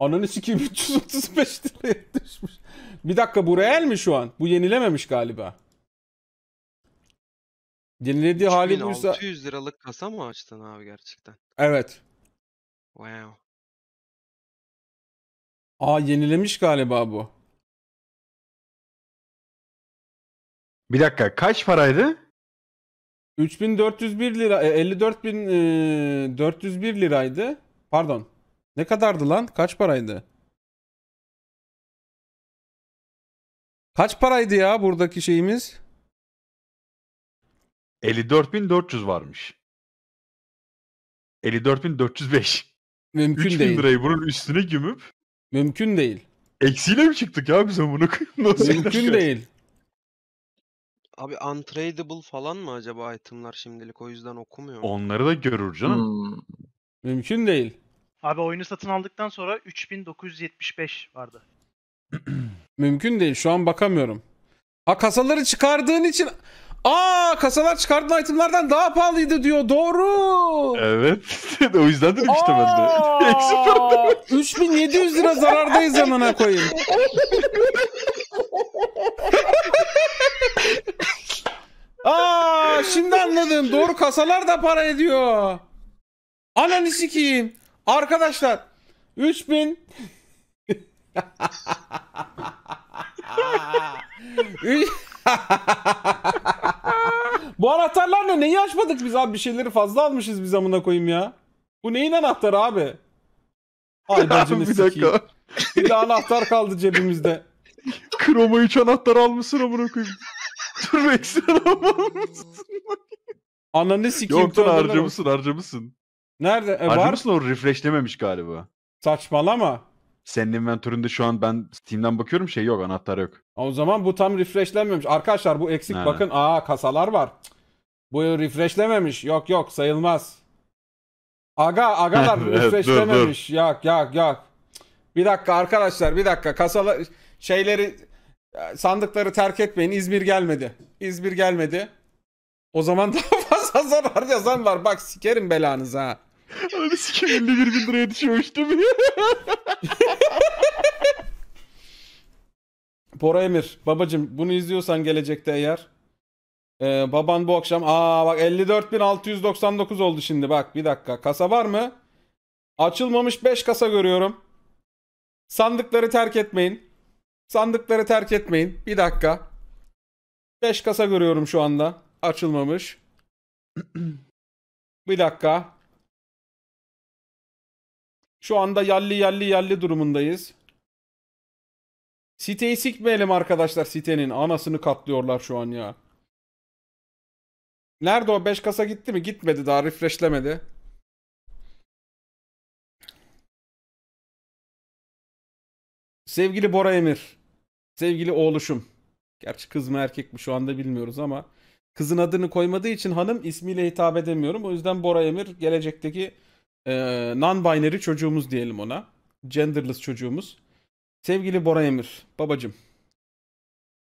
Ananı sikeyim 335 liraya düşmüş. Bir dakika bu reel mi şu an? Bu yenilememiş galiba. Yenilediği hali buysa... 600 liralık kasa mı açtın abi gerçekten? Evet. Wow. Aa yenilemiş galiba bu. Bir dakika kaç paraydı? 3401 lira 54401 e, e, liraydı. Pardon. Ne kadardı lan? Kaç paraydı? Kaç paraydı ya buradaki şeyimiz? 54.400 varmış. 54.405. Mümkün 3000 değil. lirayı bunun üstüne gömüp Mümkün değil. eksiyle mi çıktık ya biz bunu? Nasıl Mümkün değil. Abi untradeable falan mı acaba itemlar şimdilik o yüzden okumuyor. Onları da görür canım. Hmm. Mümkün değil. Abi oyunu satın aldıktan sonra 3975 vardı. Mümkün değil. Şu an bakamıyorum. Ha kasaları çıkardığın için... Aa kasalar çıkardığın itemlerden daha pahalıydı diyor. Doğru. Evet. o yüzden dedim işte ben de. Eksi 3700 lira zarardayız amına koyayım. Aa şimdi anladım. Doğru kasalar da para ediyor. Ananı sikeyim. Arkadaşlar 3000 Bu anahtarlarla neyi açmadık biz abi? Bir şeyleri fazla almışız biz amına koyayım ya. Bu neyin anahtarı abi? Ay bacını bir dakika. Bir de anahtar kaldı cebimizde. Kroma 3 anahtar almışsın amına koyayım. Dur bekle ama. almamışsın. Ananı sikeyim. Yoktan harcamışsın harcamışsın. Nerede? E, var. Harbi o refreshlememiş galiba. Saçmalama. Senin inventöründe şu an ben Steam'den bakıyorum şey yok anahtar yok. O zaman bu tam refreshlenmemiş. Arkadaşlar bu eksik Ha. bakın. Aa kasalar var. Bu refreshlememiş. Yok yok sayılmaz. Aga agalar refreshlememiş. Yok yok yok. Bir dakika arkadaşlar bir dakika. Kasalar şeyleri sandıkları terk etmeyin. İzmir gelmedi. İzmir gelmedi. O zaman daha fazla zarar yazan var. Bak sikerim belanızı ha. Ananı sikim 51 bin liraya düşüyormuş değil mi? Bora Emir, babacım bunu izliyorsan gelecekte eğer. Ee, baban bu akşam aa bak 54.699 oldu şimdi bak bir dakika. Kasa var mı? Açılmamış 5 kasa görüyorum. Sandıkları terk etmeyin. Sandıkları terk etmeyin. Bir dakika. 5 kasa görüyorum şu anda. Açılmamış. bir dakika. Şu anda yalli yalli yalli durumundayız. Siteyi sikmeyelim arkadaşlar sitenin. Anasını katlıyorlar şu an ya. Nerede o 5 kasa gitti mi? Gitmedi daha refreshlemedi. Sevgili Bora Emir. Sevgili oğluşum. Gerçi kız mı erkek mi şu anda bilmiyoruz ama kızın adını koymadığı için hanım ismiyle hitap edemiyorum. O yüzden Bora Emir gelecekteki e, non-binary çocuğumuz diyelim ona. Genderless çocuğumuz. Sevgili Bora Emir, babacım.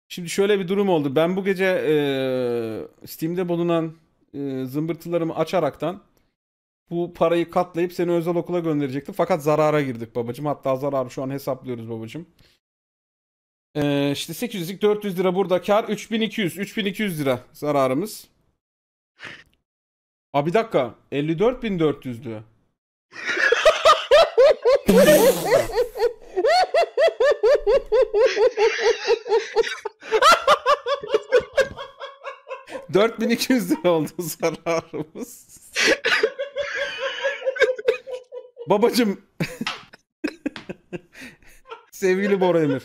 Şimdi şöyle bir durum oldu. Ben bu gece e, Steam'de bulunan e, zımbırtılarımı açaraktan bu parayı katlayıp seni özel okula gönderecektim. Fakat zarara girdik babacım. Hatta zararı şu an hesaplıyoruz babacım. Ee, işte 800'lik 400 lira burada kar. 3200. 3200 lira zararımız. Abi bir dakika. 54.400'dü. 4200 lira oldu zararımız. Babacım. Sevgili Bora Emir.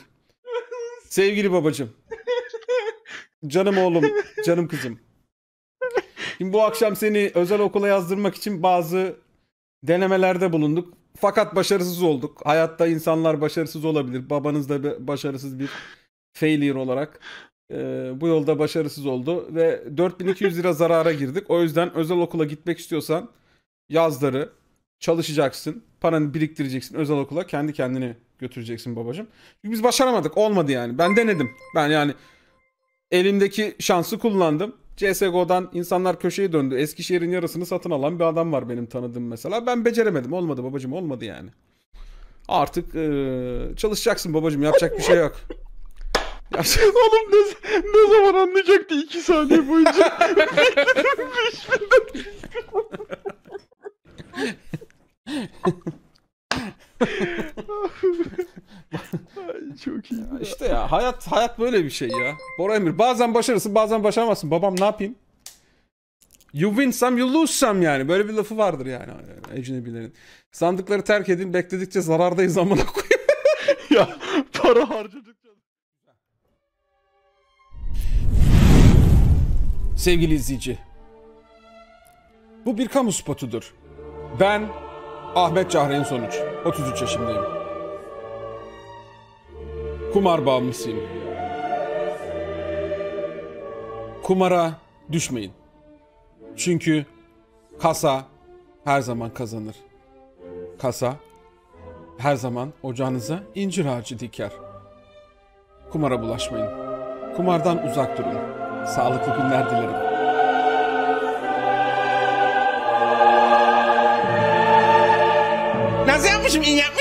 Sevgili babacım. Canım oğlum, canım kızım. Şimdi bu akşam seni özel okula yazdırmak için bazı denemelerde bulunduk. Fakat başarısız olduk. Hayatta insanlar başarısız olabilir. Babanız da bir başarısız bir failure olarak e, bu yolda başarısız oldu ve 4200 lira zarara girdik. O yüzden özel okula gitmek istiyorsan yazları çalışacaksın. Paranı biriktireceksin özel okula. Kendi kendini götüreceksin babacığım. Çünkü biz başaramadık. Olmadı yani. Ben denedim. Ben yani elimdeki şansı kullandım. CSGO'dan insanlar köşeye döndü. Eskişehir'in yarısını satın alan bir adam var benim tanıdığım mesela. Ben beceremedim. Olmadı babacım olmadı yani. Artık ee, çalışacaksın babacım yapacak bir şey yok. Yapacak... Oğlum ne, ne zaman anlayacaktı 2 saniye boyunca? hayat hayat böyle bir şey ya. Bora Emir bazen başarısın bazen başaramazsın. Babam ne yapayım? You win some you lose some yani. Böyle bir lafı vardır yani ecnebilerin. Sandıkları terk edin bekledikçe zarardayız amına koyayım. ya para harcadıkça. Sevgili izleyici. Bu bir kamu spotudur. Ben Ahmet Cahre'nin Sonuç. 33 yaşındayım. Kumar bağımlısıyım. Kumara düşmeyin. Çünkü kasa her zaman kazanır. Kasa her zaman ocağınıza incir ağacı diker. Kumara bulaşmayın. Kumardan uzak durun. Sağlıklı günler dilerim. Nasıl yapmışım? İyi yapmışım.